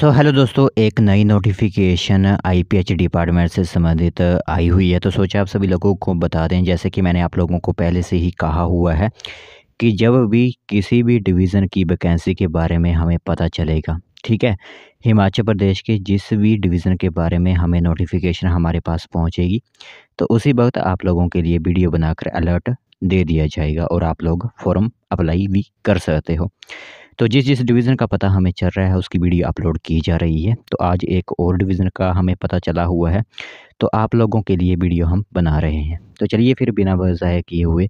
सो so, hello दोस्तों एक नई नोटिफिकेशन आईपीएच डिपार्टमेंट से संबंधित uh, आई हुई है तो सोचा आप सभी लोगों को बता दें जैसे कि मैंने आप लोगों को पहले से ही कहा हुआ है कि जब भी किसी भी डिवीज़न की वैकेंसी के बारे में हमें पता चलेगा ठीक है हिमाचल प्रदेश के जिस भी डिवीज़न के बारे में हमें नोटिफिकेशन हमारे पास पहुँचेगी तो उसी वक्त आप लोगों के लिए वीडियो बनाकर अलर्ट दे दिया जाएगा और आप लोग फॉर्म अप्लाई भी कर सकते हो तो जिस जिस डिवीज़न का पता हमें चल रहा है उसकी वीडियो अपलोड की जा रही है तो आज एक और डिवीज़न का हमें पता चला हुआ है तो आप लोगों के लिए वीडियो हम बना रहे हैं तो चलिए फिर बिना वजह किए हुए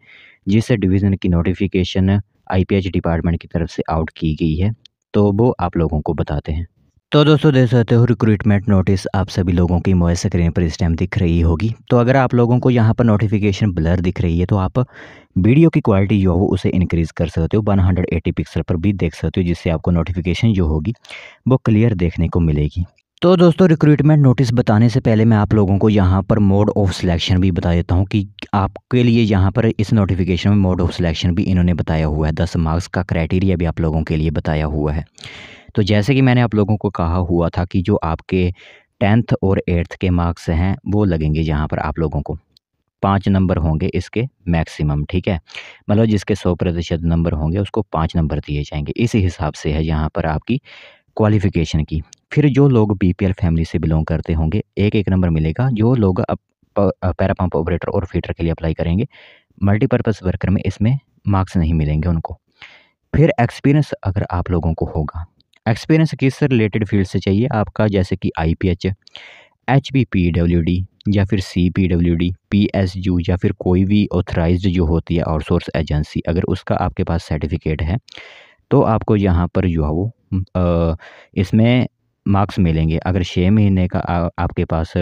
जिस डिवीज़न की नोटिफिकेशन आई डिपार्टमेंट की तरफ से आउट की गई है तो वो आप लोगों को बताते हैं तो दोस्तों देख सकते हो रिक्रूटमेंट नोटिस आप सभी लोगों की मोबाइल स्क्रीन पर इस टाइम दिख रही होगी तो अगर आप लोगों को यहाँ पर नोटिफिकेशन ब्लर दिख रही है तो आप वीडियो की क्वालिटी जो हो उसे इंक्रीज़ कर सकते हो 180 पिक्सल पर भी देख सकते हो जिससे आपको नोटिफिकेशन जो होगी वो क्लियर देखने को मिलेगी तो दोस्तों रिक्रूटमेंट नोटिस बताने से पहले मैं आप लोगों को यहाँ पर मोड ऑफ सिलेक्शन भी बता देता हूँ कि आपके लिए यहाँ पर इस नोटिफिकेशन में मोड ऑफ सिलेक्शन भी इन्होंने बताया हुआ है दस मार्क्स का क्राइटेरिया भी आप लोगों के लिए बताया हुआ है तो जैसे कि मैंने आप लोगों को कहा हुआ था कि जो आपके टेंथ और एट्थ के मार्क्स हैं वो लगेंगे यहाँ पर आप लोगों को पाँच नंबर होंगे इसके मैक्सिमम ठीक है मतलब जिसके सौ प्रतिशत नंबर होंगे उसको पाँच नंबर दिए जाएंगे इसी हिसाब से है यहाँ पर आपकी क्वालिफ़िकेशन की फिर जो लोग बीपीएल फैमिली से बिलोंग करते होंगे एक एक नंबर मिलेगा जो लोग अब पैरा पंप ऑपरेटर और फीटर के लिए अप्लाई करेंगे मल्टीपर्पज़ वर्कर में इसमें मार्क्स नहीं मिलेंगे उनको फिर एक्सपीरियंस अगर आप लोगों को होगा एक्सपीरियंस किस रिलेटेड फील्ड से चाहिए आपका जैसे कि I P H H B P W D या फिर C P W D P S U या फिर कोई भी ऑथराइज जो होती है आउटसोर्स एजेंसी अगर उसका आपके पास सर्टिफिकेट है तो आपको यहाँ पर जो है वो इसमें मार्क्स मिलेंगे अगर छः महीने का आ, आपके पास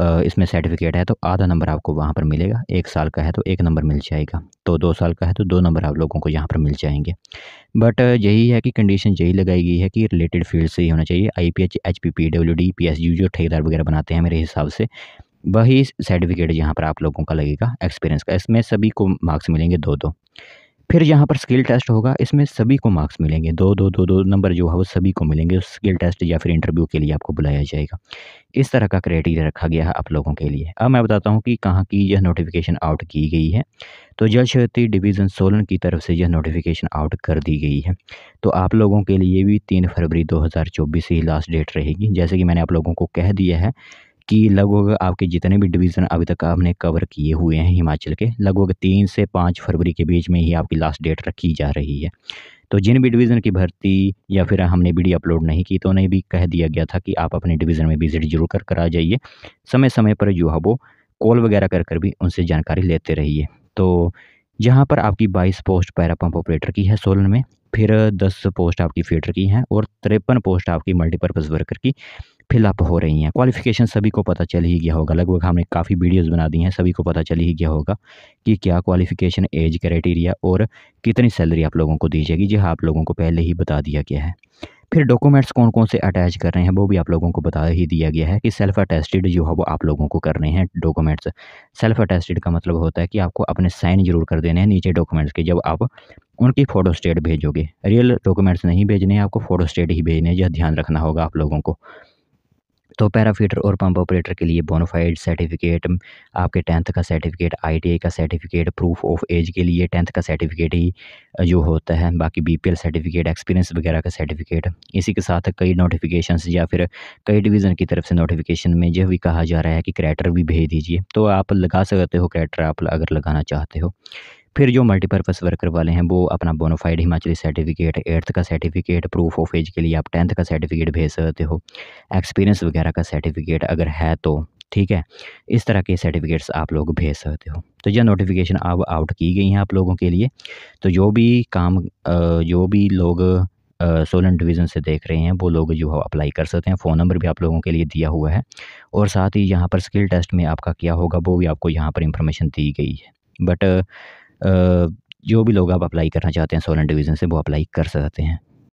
इसमें सर्टिफिकेट है तो आधा नंबर आपको वहाँ पर मिलेगा एक साल का है तो एक नंबर मिल जाएगा तो दो साल का है तो दो नंबर आप लोगों को यहाँ पर मिल जाएंगे बट यही है कि कंडीशन यही लगाई गई है कि रिलेटेड फील्ड से ही होना चाहिए I P H H P P W D P S U जो ठेकेदार वगैरह बनाते हैं मेरे हिसाब से वही सर्टिफिकेट यहाँ पर आप लोगों का लगेगा एक्सपीरियंस का इसमें सभी को मार्क्स मिलेंगे दो दो फिर यहाँ पर स्किल टेस्ट होगा इसमें सभी को मार्क्स मिलेंगे दो दो दो दो नंबर जो है वो सभी को मिलेंगे उस स्किल टेस्ट या फिर इंटरव्यू के लिए आपको बुलाया जाएगा इस तरह का क्राइटेरिया रखा गया है आप लोगों के लिए अब मैं बताता हूँ कि कहाँ की यह नोटिफिकेशन आउट की गई है तो जल शक्ति डिवीज़न सोलन की तरफ से यह नोटिफिकेशन आउट कर दी गई है तो आप लोगों के लिए भी तीन फरवरी चौबीस ही लास्ट डेट रहेगी जैसे कि मैंने आप लोगों को कह दिया है कि लगभग आपके जितने भी डिवीज़न अभी तक आपने कवर किए हुए हैं हिमाचल के लगभग तीन से पाँच फरवरी के बीच में ही आपकी लास्ट डेट रखी जा रही है तो जिन भी डिवीज़न की भर्ती या फिर हमने वीडियो अपलोड नहीं की तो उन्हें भी कह दिया गया था कि आप अपने डिवीज़न में विज़िट जरूर कर कर जाइए समय समय पर जो है वो कॉल वगैरह कर कर भी उनसे जानकारी लेते रहिए तो यहाँ पर आपकी बाईस पोस्ट पैरा पंप ऑपरेटर की है सोलन में फिर दस पोस्ट आपकी फीटर की हैं और तिरपन पोस्ट आपकी मल्टीपर्पज़ वर्कर की फिलअप हो रही हैं क्वालिफ़िकेशन सभी को पता चल ही गया होगा लगभग हमने काफ़ी वीडियोस बना दी हैं सभी को पता चल ही गया होगा कि क्या क्वालिफ़िकेशन एज क्राइटेरिया और कितनी सैलरी आप लोगों को दी जाएगी यह आप लोगों को पहले ही बता दिया गया है फिर डॉक्यूमेंट्स कौन कौन से अटैच कर रहे हैं वो भी आप लोगों को बता ही दिया गया है कि सेल्फ़ अटेस्टेड जो है वो आप लोगों को करने हैं डॉक्यूमेंट्स सेल्फ़ अटेस्टेड का मतलब होता है कि आपको अपने साइन जरूर कर देने हैं नीचे डॉक्यूमेंट्स के जब आप उनकी फ़ोटो स्टेट भेजोगे रियल डॉक्यूमेंट्स नहीं भेजने आपको फ़ोटो स्टेट ही भेजने यह ध्यान रखना होगा आप लोगों को तो पैराफीटर और पंप ऑपरेटर के लिए बोनोफाइड सर्टिफिकेट आपके टेंथ का सर्टिफिकेट आईटीआई का सर्टिफिकेट प्रूफ ऑफ एज के लिए टेंथ का सर्टिफिकेट ही जो होता है बाकी बीपीएल सर्टिफिकेट एक्सपीरियंस वगैरह का सर्टिफिकेट इसी के साथ कई नोटिफिकेशन या फिर कई डिवीज़न की तरफ से नोटिफिकेशन में यह भी कहा जा रहा है कि क्रैटर भी भेज दीजिए तो आप लगा सकते हो क्रैटर आप अगर लगाना चाहते हो फिर जो मल्टीपर्पज़ वर्कर वाले हैं वो अपना बोनोफाइड हिमाचली सर्टिफिकेट एट्थ का सर्टिफिकेट प्रूफ ऑफ एज के लिए आप टेंथ का सर्टिफिकेट भेज सकते हो एक्सपीरियंस वगैरह का सर्टिफिकेट अगर है तो ठीक है इस तरह के सर्टिफिकेट्स आप लोग भेज सकते हो तो यह नोटिफिकेशन अब आउट की गई हैं आप लोगों के लिए तो जो भी काम जो भी लोग सोलन डिवीज़न से देख रहे हैं वो लोग जो है अप्लाई कर सकते हैं फ़ोन नंबर भी आप लोगों के लिए दिया हुआ है और साथ ही यहाँ पर स्किल टेस्ट में आपका क्या होगा वो भी आपको यहाँ पर इंफॉर्मेशन दी गई है बट जो भी लोग आप अप्लाई करना चाहते हैं सोलन डिवीज़न से वो अप्लाई कर सकते हैं